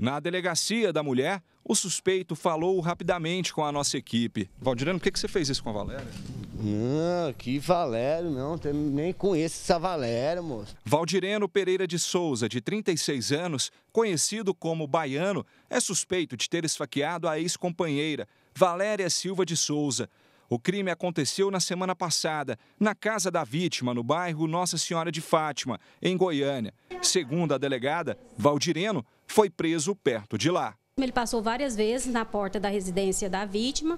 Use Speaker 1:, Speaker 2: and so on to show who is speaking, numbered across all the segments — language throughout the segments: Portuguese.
Speaker 1: Na delegacia da mulher, o suspeito falou rapidamente com a nossa equipe. Valdirano, por que, você fez isso com a Valéria?
Speaker 2: Não, que Valério, não, nem conheço essa Valéria, moço.
Speaker 1: Valdireno Pereira de Souza, de 36 anos, conhecido como Baiano, é suspeito de ter esfaqueado a ex-companheira, Valéria Silva de Souza. O crime aconteceu na semana passada, na casa da vítima, no bairro Nossa Senhora de Fátima, em Goiânia. Segundo a delegada, Valdireno foi preso perto de lá.
Speaker 2: Ele passou várias vezes na porta da residência da vítima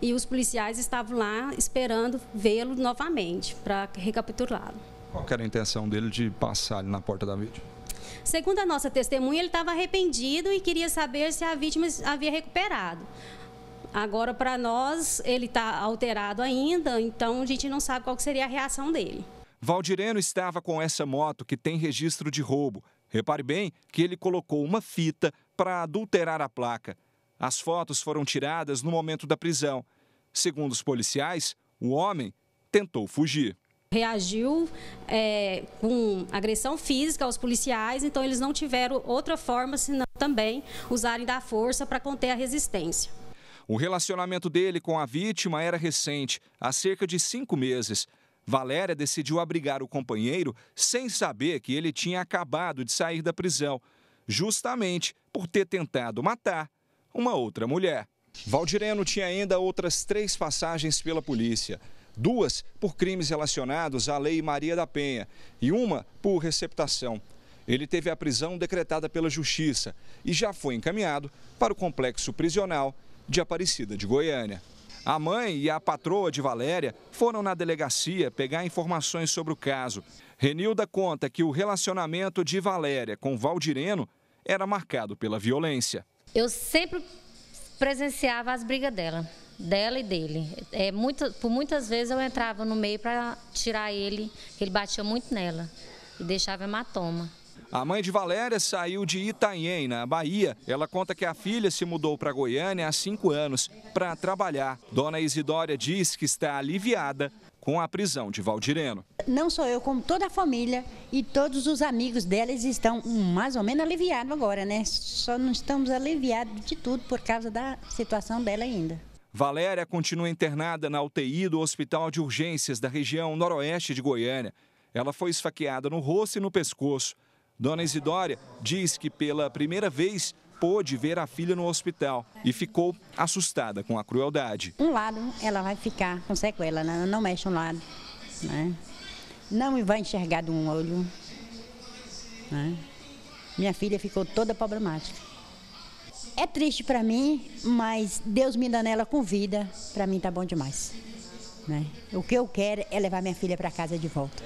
Speaker 2: e os policiais estavam lá esperando vê-lo novamente para recapitulá-lo.
Speaker 1: Qual era a intenção dele de passar na porta da vítima?
Speaker 2: Segundo a nossa testemunha, ele estava arrependido e queria saber se a vítima havia recuperado. Agora, para nós, ele está alterado ainda, então a gente não sabe qual seria a reação dele.
Speaker 1: Valdireno estava com essa moto que tem registro de roubo, Repare bem que ele colocou uma fita para adulterar a placa. As fotos foram tiradas no momento da prisão. Segundo os policiais, o homem tentou fugir
Speaker 2: reagiu é, com agressão física aos policiais, então eles não tiveram outra forma senão também usarem da força para conter a resistência.
Speaker 1: O relacionamento dele com a vítima era recente, há cerca de cinco meses. Valéria decidiu abrigar o companheiro sem saber que ele tinha acabado de sair da prisão, justamente por ter tentado matar uma outra mulher. Valdireno tinha ainda outras três passagens pela polícia. Duas por crimes relacionados à Lei Maria da Penha e uma por receptação. Ele teve a prisão decretada pela Justiça e já foi encaminhado para o complexo prisional de Aparecida de Goiânia. A mãe e a patroa de Valéria foram na delegacia pegar informações sobre o caso. Renilda conta que o relacionamento de Valéria com Valdireno era marcado pela violência.
Speaker 2: Eu sempre presenciava as brigas dela, dela e dele. É, muito, por muitas vezes eu entrava no meio para tirar ele, ele batia muito nela e deixava hematoma.
Speaker 1: A mãe de Valéria saiu de Itanhém, na Bahia. Ela conta que a filha se mudou para Goiânia há cinco anos para trabalhar. Dona Isidória diz que está aliviada com a prisão de Valdireno.
Speaker 3: Não sou eu, como toda a família e todos os amigos delas estão mais ou menos aliviados agora, né? Só não estamos aliviados de tudo por causa da situação dela ainda.
Speaker 1: Valéria continua internada na UTI do Hospital de Urgências da região noroeste de Goiânia. Ela foi esfaqueada no rosto e no pescoço. Dona Isidória diz que pela primeira vez pôde ver a filha no hospital e ficou assustada com a crueldade.
Speaker 3: Um lado ela vai ficar com sequela, né? não mexe um lado, né? não vai enxergar de um olho. Né? Minha filha ficou toda problemática. É triste para mim, mas Deus me dando ela com vida, para mim tá bom demais. Né? O que eu quero é levar minha filha para casa de volta.